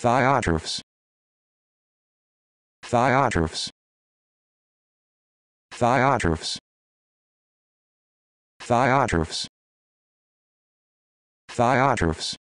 Thiotrophs. Thiotrophs. Thiotrophs. Thiotrophs. Thiotrophs.